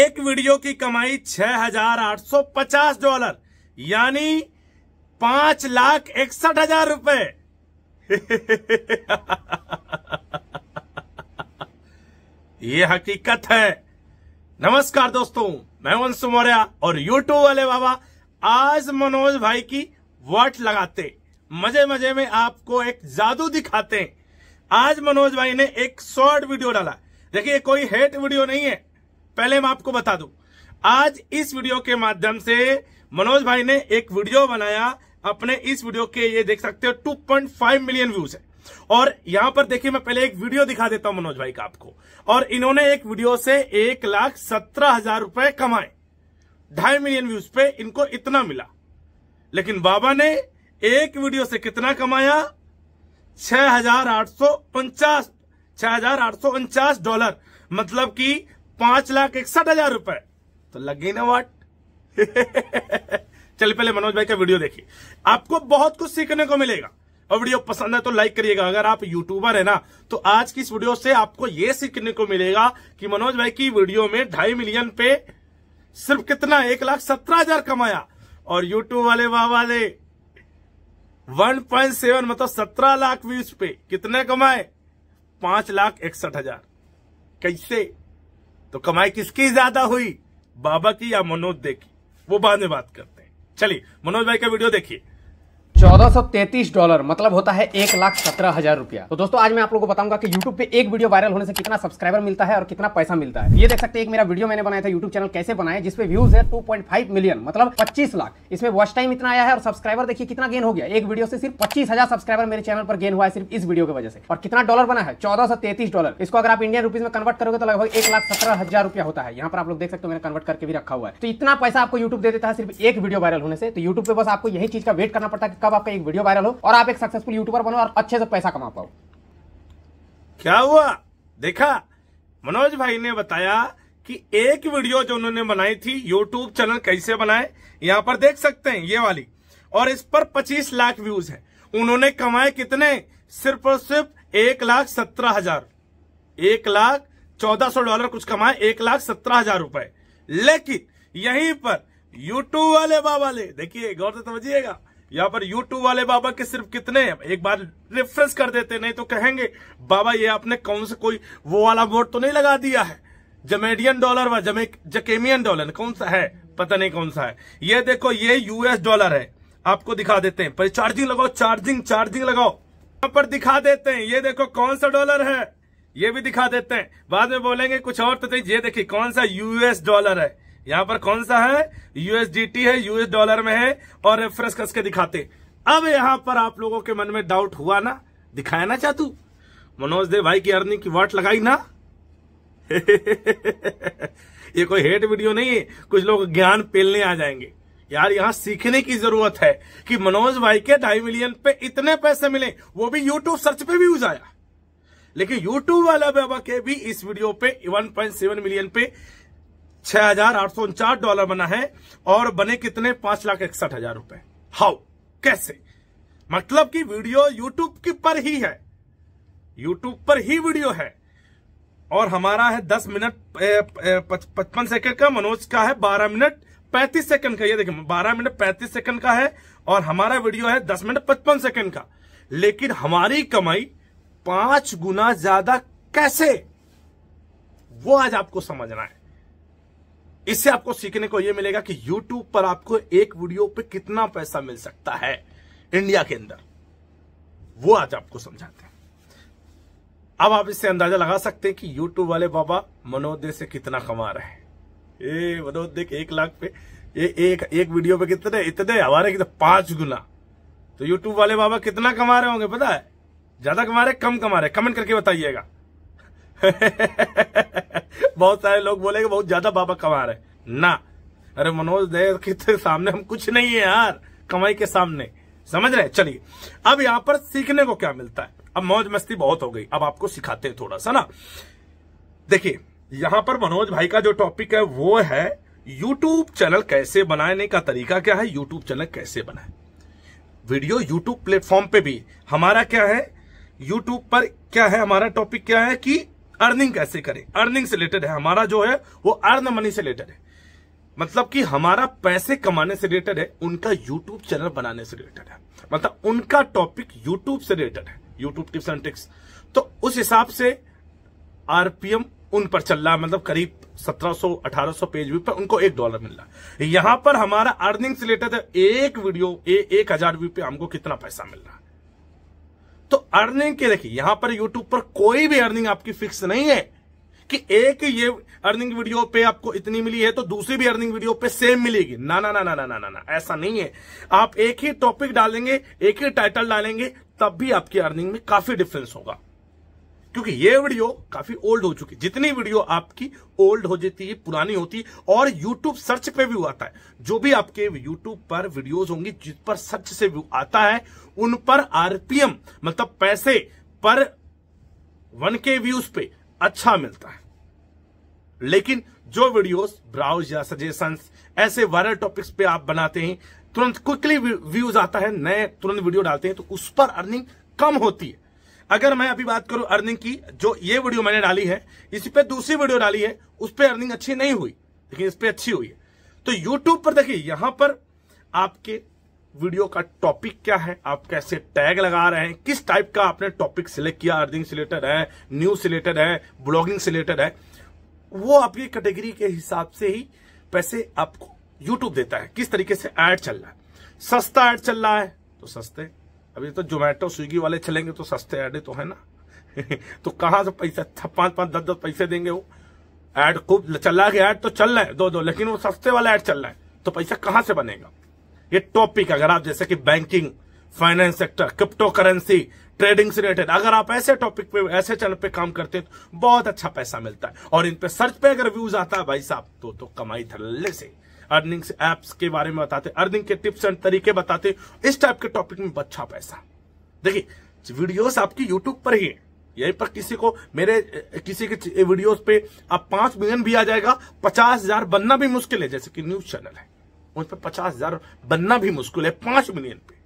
एक वीडियो की कमाई 6,850 डॉलर यानी पांच लाख इकसठ हजार रुपए ये हकीकत है नमस्कार दोस्तों मैं वंशु मौर्य और यूट्यूब वाले बाबा आज मनोज भाई की वाट लगाते मजे मजे में आपको एक जादू दिखाते हैं आज मनोज भाई ने एक शॉर्ट वीडियो डाला देखिए कोई हेट वीडियो नहीं है पहले मैं आपको बता दू आज इस वीडियो के माध्यम से मनोज भाई ने एक वीडियो बनाया अपने इस वीडियो के ये देख सकते हो 2.5 मिलियन व्यूज है और यहां पर देखिए मैं पहले एक वीडियो दिखा देता हूं मनोज भाई का आपको और इन्होंने एक वीडियो से एक लाख सत्रह हजार रुपए कमाए ढाई मिलियन व्यूज पे इनको इतना मिला लेकिन बाबा ने एक वीडियो से कितना कमाया छह हजार आठ सौ छह हजार आठ सौ उनचास डॉलर मतलब कि पांच लाख इकसठ हजार रुपए तो लगी ना वाट चलिए पहले मनोज भाई का वीडियो देखिए आपको बहुत कुछ सीखने को मिलेगा और वीडियो पसंद है तो लाइक करिएगा अगर आप यूट्यूबर है ना तो आज की इस वीडियो से आपको ये सीखने को मिलेगा कि मनोज भाई की वीडियो में ढाई मिलियन पे सिर्फ कितना एक लाख सत्रह हजार कमाया और यूट्यूब वाले वाह वाले वन पॉइंट सेवन मतलब सत्रह लाख व्यूज पे कितने कमाए पांच लाख इकसठ हजार कैसे तो कमाई किसकी ज्यादा हुई बाबा की या मनोज दे की वो बाद में बात करते हैं चलिए मनोज भाई का वीडियो देखिए 1433 डॉलर मतलब होता है एक लाख सत्रह हजार रुपया तो दोस्तों आज मैं आप लोगों को बताऊंगा कि YouTube पे एक वीडियो वायरल होने से कितना सब्सक्राइबर मिलता है और कितना पैसा मिलता है ये देख सकते हैं एक मेरा वीडियो मैंने बनाया था YouTube चैनल कैसे बनाया जिसपे व्यूज है 2.5 मिलियन मतलब 25 लाख इसमें वॉच टाइम इतना आया है और सब्सक्राइबर देखिए कितना गेन हो गया एक वीडियो से सिर्फ पच्चीस सब्सक्राइबर मेरे चैनल पर गेन हुआ है सिर्फ इस वीडियो की वजह से और कितना डॉलर बना है चौदह डॉलर इसको अगर आप इंडियन रुपीज में कन्वर्ट करोगे तो लगभग एक लाख सत्रह हजार रुपया होता है यहाँ पर आप लोग देख सकते हो मैंने कन्वर्ट करके भी रखा हुआ है तो इतना पैसा आपको यूट्यूब दे देता है सिर्फ एक वीडियो वायरल होने से तो यूट्यूब पर बस आपको यही चीज का वेट करना पड़ता है मतलब आपका एक वीडियो वायरल हो और आप एक सक्सेसफुल यूट्यूबर बनो और अच्छे से पैसा कमा पाओ क्या हुआ देखा मनोज भाई ने बताया कि एक वीडियो जो उन्होंने बनाई थी यूट्यूब चैनल कैसे बनाए यहाँ पर देख सकते हैं ये वाली और इस पर पच्चीस लाख व्यूज है उन्होंने कमाए कितने सिर्फ और सिर्फ एक लाख सत्रह हजार एक लाख चौदह सौ डॉलर कुछ कमाए एक लाख सत्रह हजार रूपए लेकिन यहीं पर यूट्यूब वाले बाबा ले देखिए गौर से समझिएगा यहाँ पर YouTube वाले बाबा के सिर्फ कितने एक बार रेफरेंस कर देते नहीं तो कहेंगे बाबा ये आपने कौन से कोई वो वाला वोट तो नहीं लगा दिया है जमेडियन डॉलर व जमे जकेमियन डॉलर कौन सा है पता नहीं कौन सा है ये देखो ये यूएस डॉलर है आपको दिखा देते हैं पर चार्जिंग लगाओ चार्जिंग चार्जिंग लगाओ यहाँ पर दिखा देते हैं ये देखो कौन सा डॉलर है ये भी दिखा देते हैं बाद में बोलेंगे कुछ और तो ये देखिए कौन सा यूएस डॉलर है यहाँ पर कौन सा है यूएसडीटी है यूएस डॉलर में है और रेफरेंस कस के दिखाते अब यहाँ पर आप लोगों के मन में डाउट हुआ ना दिखाया ना चाहतू मनोज दे भाई की अर्निंग की वाट लगाई ना ये कोई हेट वीडियो नहीं है कुछ लोग ज्ञान पेलने आ जाएंगे यार यहाँ सीखने की जरूरत है कि मनोज भाई के ढाई मिलियन पे इतने पैसे मिले वो भी यूट्यूब सर्च पे भी उजाया लेकिन यूट्यूब वाला बाबा के भी इस वीडियो पे 1.7 मिलियन पे छह हजार आठ सौ उनचास डॉलर बना है और बने कितने पांच लाख इकसठ हजार रुपए हाउ कैसे मतलब कि वीडियो यूट्यूब की पर ही है यूट्यूब पर ही वीडियो है और हमारा है दस मिनट पचपन सेकंड का मनोज का है बारह मिनट पैंतीस सेकंड का ये देखिए बारह मिनट पैंतीस सेकंड का है और हमारा वीडियो है दस मिनट पचपन सेकंड का लेकिन हमारी कमाई पांच गुना ज्यादा कैसे वो आज आपको समझना है इससे आपको सीखने को यह मिलेगा कि यूट्यूब पर आपको एक वीडियो पे कितना पैसा मिल सकता है इंडिया के अंदर वो आज आपको समझाते हैं अब आप इससे अंदाजा लगा सकते हैं कि यूट्यूब वाले बाबा मनोदय से कितना कमा रहे हैं ए एक लाख पे ए, एक एक वीडियो पे कितने इतने हमारे कितने पांच गुना तो यूट्यूब वाले बाबा कितना कमा रहे होंगे पता है ज्यादा कमा रहे कम कमा रहे कमेंट करके बताइएगा बहुत सारे लोग बोलेंगे बहुत ज्यादा बाबा कमा रहे हैं ना अरे मनोज दे के सामने हम कुछ नहीं है यार कमाई के सामने समझ रहे चलिए अब यहां पर सीखने को क्या मिलता है अब मौज मस्ती बहुत हो गई अब आपको सिखाते हैं थोड़ा सा ना देखिए यहां पर मनोज भाई का जो टॉपिक है वो है यूट्यूब चैनल कैसे बनाने का तरीका क्या है यूट्यूब चैनल कैसे बनाए वीडियो यूट्यूब प्लेटफॉर्म पे भी हमारा क्या है यूट्यूब पर क्या है हमारा टॉपिक क्या है कि अर्निंग कैसे करें अर्निंग से रिलेटेड है हमारा जो है वो अर्न मनी से रिलेटेड है मतलब कि हमारा पैसे कमाने से रिलेटेड है उनका यूट्यूब चैनल बनाने से रिलेटेड है मतलब उनका टॉपिक यूट्यूब से रिलेटेड है यूट्यूब टिप्स एंड ट्रिक्स तो उस हिसाब से आरपीएम उन पर चल रहा है मतलब करीब 1700 1800 पेज व्यू पर उनको एक डॉलर मिल रहा है यहां पर हमारा अर्निंग से रिलेटेड है एक वीडियो ए, एक हजार व्यू पे हमको कितना पैसा मिल रहा है तो अर्निंग के देखिए यहां पर यूट्यूब पर कोई भी अर्निंग आपकी फिक्स नहीं है कि एक ये अर्निंग वीडियो पे आपको इतनी मिली है तो दूसरी भी अर्निंग वीडियो पे सेम मिलेगी ना ना ना ना ना ना ना ऐसा नहीं है आप एक ही टॉपिक डालेंगे एक ही टाइटल डालेंगे तब भी आपकी अर्निंग में काफी डिफरेंस होगा क्योंकि ये वीडियो काफी ओल्ड हो चुकी जितनी वीडियो आपकी ओल्ड हो जाती है पुरानी होती है और यूट्यूब सर्च पे व्यू आता है जो भी आपके यूट्यूब पर वीडियोस होंगी जिस पर सर्च से व्यू आता है उन पर आरपीएम मतलब पैसे पर वन के व्यूज पे अच्छा मिलता है लेकिन जो वीडियोस ब्राउज या सजेशन ऐसे वायरल टॉपिक्स पे आप बनाते हैं तुरंत क्विकली व्यूज आता है नए तुरंत वीडियो डालते हैं तो उस पर अर्निंग कम होती है अगर मैं अभी बात करूं अर्निंग की जो ये वीडियो मैंने डाली है इसी पे दूसरी वीडियो डाली है उस पर अर्निंग अच्छी नहीं हुई लेकिन इस पर अच्छी हुई है तो यूट्यूब पर देखिए यहां पर आपके वीडियो का टॉपिक क्या है आप कैसे टैग लगा रहे हैं किस टाइप का आपने टॉपिक सिलेक्ट किया अर्निंग से रिलेटेड है न्यूज से रिलेटेड है ब्लॉगिंग से रिलेटेड है वो आपकी कैटेगरी के हिसाब से ही पैसे आपको यूट्यूब देता है किस तरीके से एड चल रहा है सस्ता एड चल रहा है तो सस्ते अभी तो जोमेटो स्विगी वाले चलेंगे तो सस्ते एड तो है ना तो कहां से पैसा पांच पांच दस दस पैसे देंगे वो एड खूब चल रहा है एड तो चल रहा है दो दो लेकिन वो सस्ते वाला एड चल रहा है तो पैसा कहां से बनेगा ये टॉपिक अगर आप जैसे कि banking finance sector crypto currency trading से रिलेटेड अगर आप ऐसे टॉपिक पे ऐसे चैनल पे काम करते हैं तो बहुत अच्छा पैसा मिलता है और इन पे सर्च पे अगर व्यूज आता है भाई साहब तो तो कमाई थल्ले से अर्निंग एप्स के बारे में बताते अर्निंग के टिप्स एंड तरीके बताते इस टाइप के टॉपिक में अच्छा पैसा देखिए वीडियोस आपकी यूट्यूब पर ही है यही पर किसी को मेरे किसी के वीडियोस पे आप पांच मिलियन भी आ जाएगा पचास हजार बनना भी मुश्किल है जैसे कि न्यूज चैनल है उन पर पचास हजार बनना भी मुश्किल है पांच मिलियन पे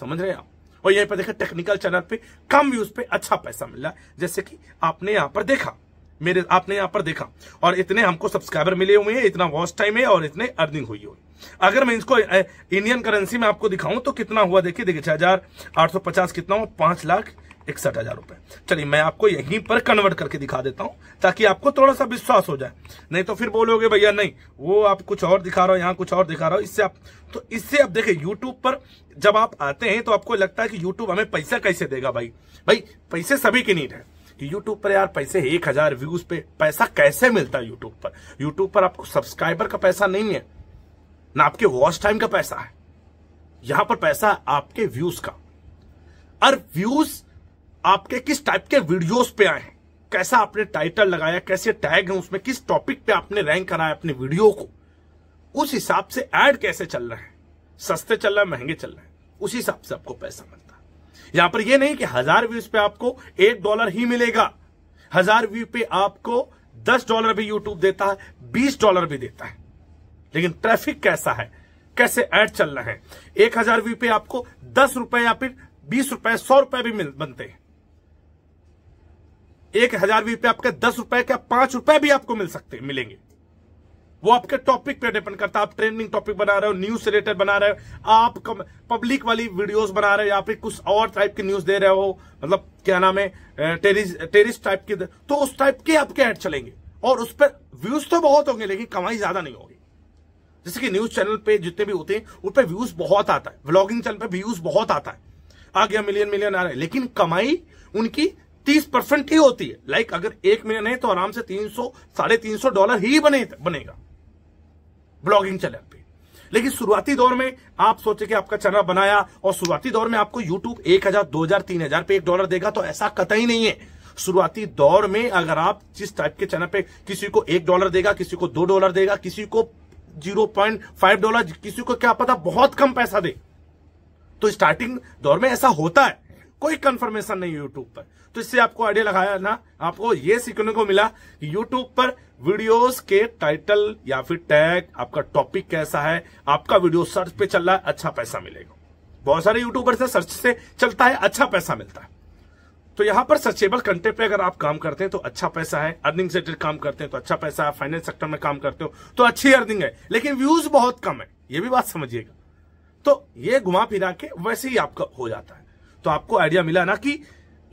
समझ रहे हैं आप और यहीं पर देखा टेक्निकल चैनल पे कम व्यूज पे अच्छा पैसा है जैसे कि आपने यहाँ पर देखा मेरे आपने यहाँ पर देखा और इतने हमको सब्सक्राइबर मिले हुए हैं इतना वॉच टाइम है और इतने अर्निंग हुई हुई अगर मैं इसको इंडियन करेंसी में आपको दिखाऊं तो कितना हुआ देखिए देखिए छह हजार आठ सौ पचास कितना हुआ पांच लाख इकसठ हजार रुपए चलिए मैं आपको यहीं पर कन्वर्ट करके दिखा देता हूं ताकि आपको थोड़ा सा विश्वास हो जाए नहीं तो फिर बोलोगे भैया नहीं वो आप कुछ और दिखा रहा हो यहाँ कुछ और दिखा रहा हो इससे आप तो इससे आप देखें यूट्यूब पर जब आप आते हैं तो आपको लगता है कि यूट्यूब हमें पैसा कैसे देगा भाई भाई पैसे सभी की नीड है कि यूट्यूब पर यार पैसे एक हजार व्यूज पे पैसा कैसे मिलता है यूट्यूब पर यूट्यूब पर आपको सब्सक्राइबर का पैसा नहीं है ना आपके वॉच टाइम का पैसा है यहां पर पैसा आपके व्यूज का और व्यूज आपके किस टाइप के वीडियोस पे आए हैं कैसा आपने टाइटल लगाया कैसे टैग है उसमें किस टॉपिक पे आपने रैंक कराया अपने वीडियो को उस हिसाब से एड कैसे चल रहे हैं सस्ते चल रहा है महंगे चल रहे हैं उस हिसाब से आपको पैसा मिलता है यहां पर यह नहीं कि हजार व्यूज पे आपको एक डॉलर ही मिलेगा हजार व्यू पे आपको दस डॉलर भी यूट्यूब देता है बीस डॉलर भी देता है लेकिन ट्रैफिक कैसा है कैसे ऐड चल रहे हैं एक हजार व्यू पे आपको दस रुपए या फिर बीस रुपए सौ रुपए भी मिल बनते हैं एक हजार भी पे आपके दस रुपए के पांच रुपए भी आपको मिल सकते मिलेंगे वो आपके टॉपिक पे डिपेंड करता है आप ट्रेंडिंग टॉपिक बना रहे हो न्यूज से रिलेटेड बना रहे हो आप पब्लिक वाली वीडियोस बना रहे हो या फिर कुछ और टाइप की न्यूज दे रहे हो मतलब क्या नाम है टेरिस टेरिस टाइप की तो उस टाइप के आपके ऐड चलेंगे और उस पर व्यूज तो बहुत होंगे लेकिन कमाई ज्यादा नहीं होगी जैसे कि न्यूज चैनल पे जितने भी होते हैं उन पर व्यूज बहुत आता है व्लॉगिंग चैनल पर व्यूज बहुत आता है आ गया मिलियन मिलियन आ रहे हैं लेकिन कमाई उनकी तीस परसेंट ही होती है लाइक अगर एक मिलियन है तो आराम से तीन सौ साढ़े तीन सौ डॉलर ही बने बनेगा ब्लॉगिंग चैनल पे लेकिन शुरुआती दौर में आप सोचे कि आपका चैनल बनाया और शुरुआती दौर में आपको यूट्यूब एक हजार दो हजार तीन हजार पे एक डॉलर देगा तो ऐसा कतई नहीं है शुरुआती दौर में अगर आप जिस टाइप के चैनल पे किसी को एक डॉलर देगा किसी को दो डॉलर देगा किसी को जीरो पॉइंट फाइव डॉलर किसी को क्या पता बहुत कम पैसा दे तो स्टार्टिंग दौर में ऐसा होता है कोई कंफर्मेशन नहीं यूट्यूब पर तो इससे आपको आइडिया लगाया ना आपको ये सीखने को मिला कि यूट्यूब पर वीडियोस के टाइटल या फिर टैग आपका टॉपिक कैसा है आपका वीडियो सर्च पे चल रहा है अच्छा पैसा मिलेगा बहुत सारे यूट्यूबर से सर्च से चलता है अच्छा पैसा मिलता है तो यहां पर सर्चेबल कंटेंट पे अगर आप काम करते हैं तो अच्छा पैसा है अर्निंग से काम करते हैं तो अच्छा पैसा है फाइनेंस सेक्टर में काम करते हो तो अच्छी अर्निंग है लेकिन व्यूज बहुत कम है ये भी बात समझिएगा तो ये घुमा फिरा के वैसे ही आपका हो जाता है तो आपको आइडिया मिला ना कि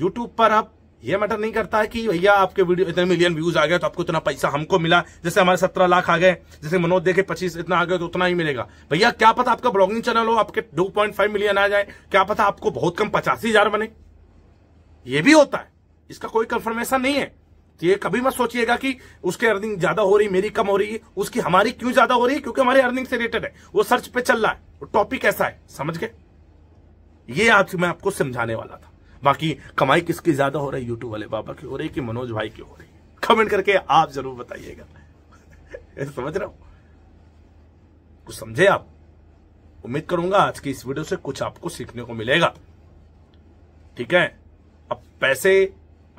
यूट्यूब पर आप ये मैटर नहीं करता है कि भैया आपके वीडियो इतने मिलियन व्यूज आ गए तो आपको इतना पैसा हमको मिला जैसे हमारे सत्रह लाख आ गए जैसे मनोज देखे पच्चीस इतना आ गए तो उतना ही मिलेगा भैया क्या पता आपका ब्लॉगिंग चैनल हो आपके दो पॉइंट फाइव मिलियन आ जाए क्या पता आपको बहुत कम पचासी हजार बने ये भी होता है इसका कोई कंफर्मेशन नहीं है तो ये कभी मत सोचिएगा कि उसके अर्निंग ज्यादा हो रही मेरी कम हो रही है उसकी हमारी क्यों ज्यादा हो रही है क्योंकि हमारी अर्निंग से रिलेटेड है वो सर्च पे चल रहा है वो टॉपिक ऐसा है समझ गए ये आज मैं आपको समझाने वाला था बाकी कमाई किसकी ज्यादा हो रही है यूट्यूब वाले बाबा की हो रही है कि मनोज भाई की हो रही है कमेंट करके आप जरूर बताइएगा समझ रहा हूं कुछ समझे आप उम्मीद करूंगा आज की इस वीडियो से कुछ आपको सीखने को मिलेगा ठीक है अब पैसे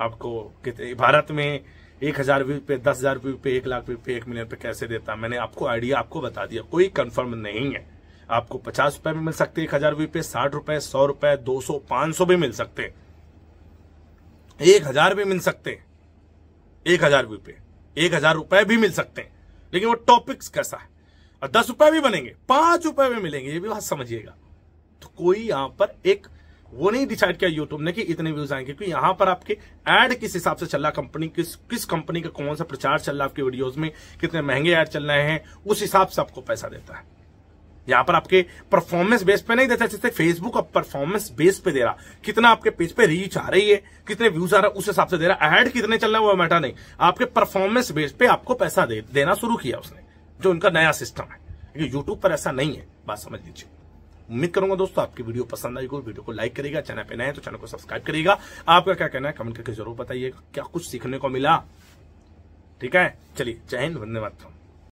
आपको कितने भारत में एक हजार रुपये पे दस हजार रुपये पे एक लाख रुपये पे एक मिलियन पे कैसे देता मैंने आपको आइडिया आपको बता दिया कोई कंफर्म नहीं है आपको पचास रुपए भी मिल सकते एक हजार रुपये साठ रुपए सौ रुपए दो सौ पांच सौ भी मिल सकते एक हजार भी मिल सकते एक हजार रुपये एक हजार रुपए भी मिल सकते हैं लेकिन वो टॉपिक्स कैसा है और दस रुपए भी बनेंगे पांच रुपए भी मिलेंगे ये भी बात समझिएगा तो कोई यहां पर एक वो नहीं डिसाइड किया यूट्यूब ने कि इतने व्यूज आएंगे क्योंकि यहां पर आपके एड किस हिसाब से चल रहा कंपनी किस किस कंपनी का कौन सा प्रचार चल रहा है आपके वीडियोज में कितने महंगे एड चल रहे हैं उस हिसाब से आपको पैसा देता है यहाँ पर आपके परफॉर्मेंस बेस पे नहीं देता जैसे फेसबुक अब परफॉर्मेंस बेस पे दे रहा कितना आपके पेज पे रीच आ रही है कितने व्यूज आ रहा है उस हिसाब से दे रहा एड कितने चल रहा है वो मैटर नहीं आपके परफॉर्मेंस बेस पे आपको पैसा दे, देना शुरू किया उसने जो उनका नया सिस्टम है क्योंकि यूट्यूब पर ऐसा नहीं है बात समझ लीजिए उम्मीद करूंगा दोस्तों आपकी वीडियो पसंद आई होगी वीडियो को लाइक करेगा चैनल पे नए हैं तो चैनल को सब्सक्राइब करेगा आपका क्या कहना है कमेंट करके जरूर बताइएगा क्या कुछ सीखने को मिला ठीक है चलिए जय हिंद धन्यवाद